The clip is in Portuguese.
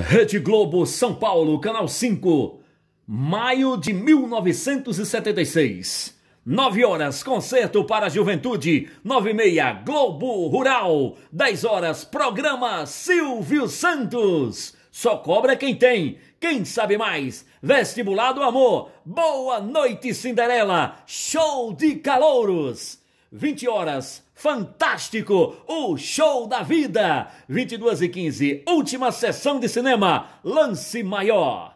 Rede Globo São Paulo, Canal 5, maio de 1976. 9 horas, concerto para a juventude. 9 e meia, Globo Rural. 10 horas, programa Silvio Santos. Só cobra quem tem. Quem sabe mais? Vestibular do Amor. Boa noite, Cinderela. Show de calouros. 20 horas, fantástico, o show da vida. 22 e 15, última sessão de cinema, lance maior.